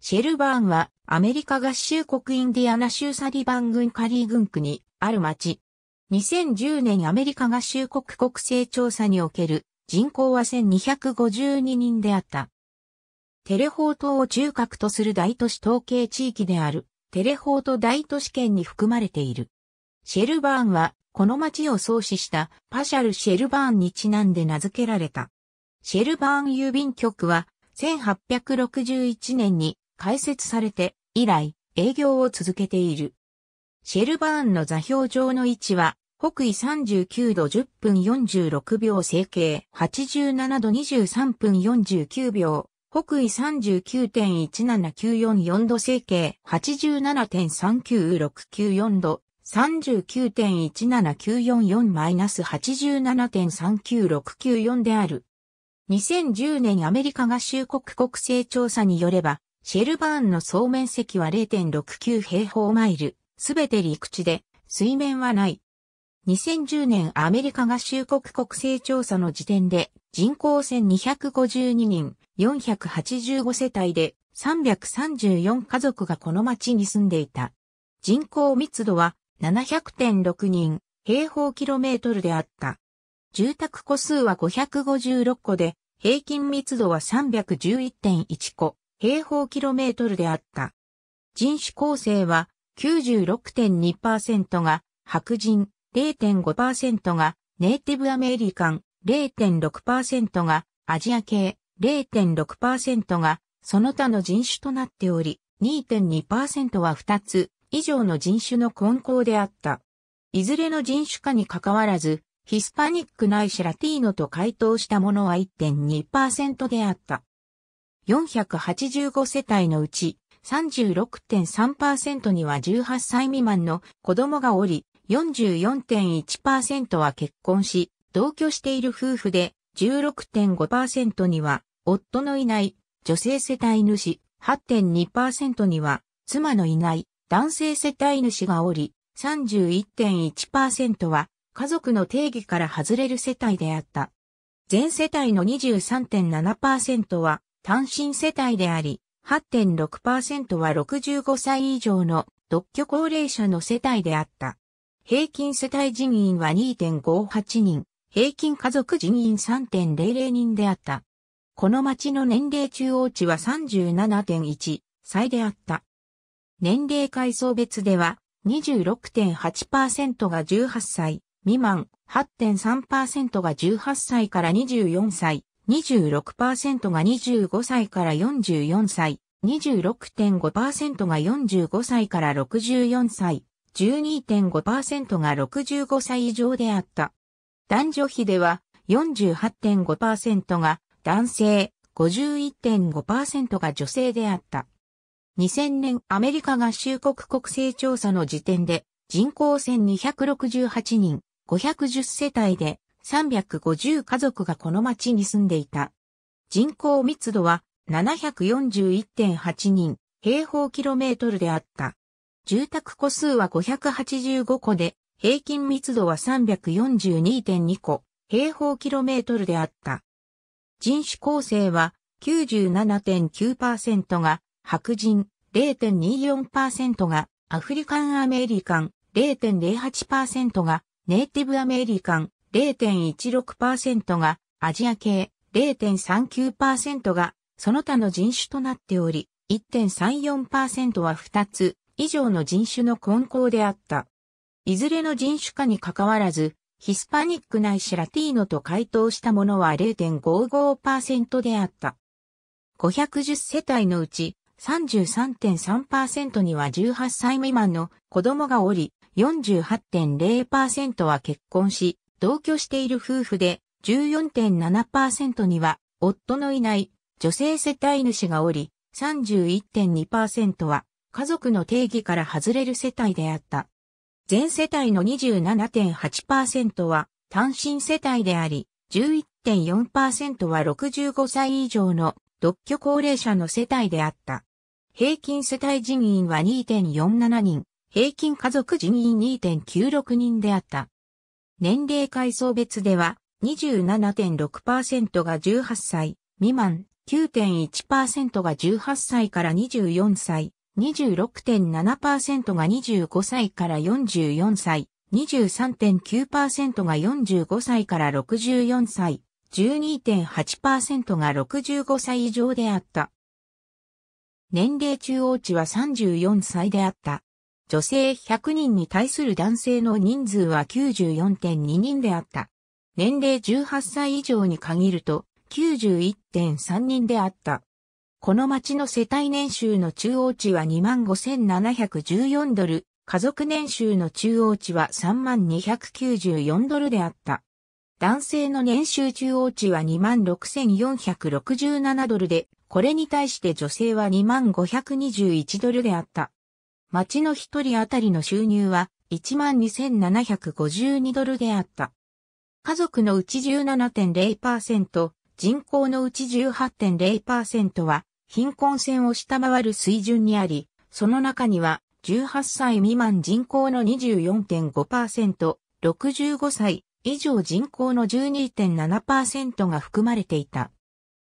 シェルバーンはアメリカ合衆国インディアナ州サリバン郡カリー郡区にある町。2010年アメリカ合衆国国勢調査における人口は1252人であった。テレホートを中核とする大都市統計地域であるテレホート大都市圏に含まれている。シェルバーンはこの町を創始したパシャル・シェルバーンにちなんで名付けられた。シェルバーン郵便局は1861年に開設されて以来営業を続けている。シェルバーンの座標上の位置は北緯39度10分46秒整形87度23分49秒北緯39.17944度整形87.39694度39.17944-87.39694である。2010年アメリカ合衆国国勢調査によれば、シェルバーンの総面積は0.69平方マイル、すべて陸地で、水面はない。2010年アメリカ合衆国国勢調査の時点で、人口1252人、485世帯で、334家族がこの町に住んでいた。人口密度は700.6人平方キロメートルであった。住宅戸数は556戸で、平均密度は311.1戸。平方キロメートルであった。人種構成は96.2%が白人、0.5%がネイティブアメリカン、0.6%がアジア系、0.6%がその他の人種となっており、2.2%は2つ以上の人種の混交であった。いずれの人種かにかかわらず、ヒスパニックないしラティーノと回答したものは1.2%であった。485世帯のうち36.3%には18歳未満の子供がおり、44.1%は結婚し、同居している夫婦で16.5%には夫のいない女性世帯主、8.2%には妻のいない男性世帯主がおり、31.1%は家族の定義から外れる世帯であった。全世帯の23.7%は単身世帯であり、8.6%は65歳以上の独居高齢者の世帯であった。平均世帯人員は2.58人、平均家族人員3.00人であった。この町の年齢中央値は37.1歳であった。年齢階層別では26.8%が18歳未満、8.3%が18歳から24歳、26%が25歳から44歳、26.5%が45歳から64歳、12.5%が65歳以上であった。男女比では48.5%が男性、51.5%が女性であった。2000年アメリカ合衆国国勢調査の時点で人口1268人、510世帯で350家族がこの町に住んでいた。人口密度は741.8人平方キロメートルであった。住宅戸数は585戸で、平均密度は342.2戸平方キロメートルであった。人種構成は97.9%が白人、0.24%がアフリカンアメリカン、0.08%がネイティブアメリカン、0.16%がアジア系、0.39%がその他の人種となっており、1.34%は2つ以上の人種の混交であった。いずれの人種かにかかわらず、ヒスパニックないしラティーノと回答したものは0.55%であった。510世帯のうち33.3%には18歳未満の子供がおり、48.0%は結婚し、同居している夫婦で14.7%には夫のいない女性世帯主がおり、31.2%は家族の定義から外れる世帯であった。全世帯の27.8%は単身世帯であり、11.4%は65歳以上の独居高齢者の世帯であった。平均世帯人員は2.47人、平均家族人員2.96人であった。年齢階層別では27.6%が18歳未満、9.1%が18歳から24歳、26.7%が25歳から44歳、23.9%が45歳から64歳、12.8%が65歳以上であった。年齢中央値は34歳であった。女性100人に対する男性の人数は94.2人であった。年齢18歳以上に限ると91.3人であった。この町の世帯年収の中央値は25,714ドル、家族年収の中央値は3294ドルであった。男性の年収中央値は26,467ドルで、これに対して女性は2521ドルであった。町の一人当たりの収入は12,752ドルであった。家族のうち17.0%、人口のうち18.0%は貧困線を下回る水準にあり、その中には18歳未満人口の24.5%、65歳以上人口の12.7%が含まれていた。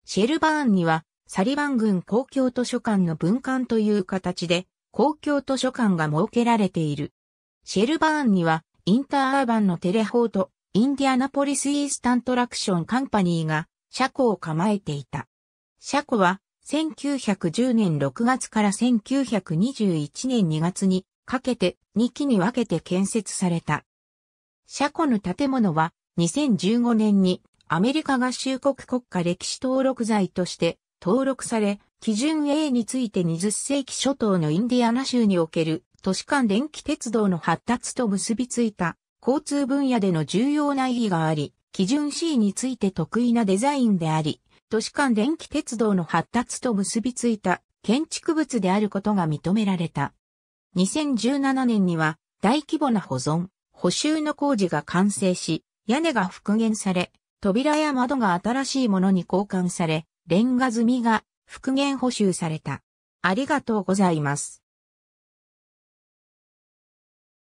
シェルバーンにはサリバン軍公共図書館の分館という形で公共図書館が設けられている。シェルバーンには、インターアーバンのテレホート、インディアナポリスイースタントラクションカンパニーが、車庫を構えていた。車庫は、1910年6月から1921年2月にかけて2期に分けて建設された。車庫の建物は2015年にアメリカ合衆国国家歴史登録財として登録され基準 A について20世紀初頭のインディアナ州における都市間電気鉄道の発達と結びついた交通分野での重要な意義があり、基準 C について得意なデザインであり、都市間電気鉄道の発達と結びついた建築物であることが認められた。2017年には大規模な保存、補修の工事が完成し、屋根が復元され、扉や窓が新しいものに交換され、レンガ積みが復元補修された。ありがとうございます。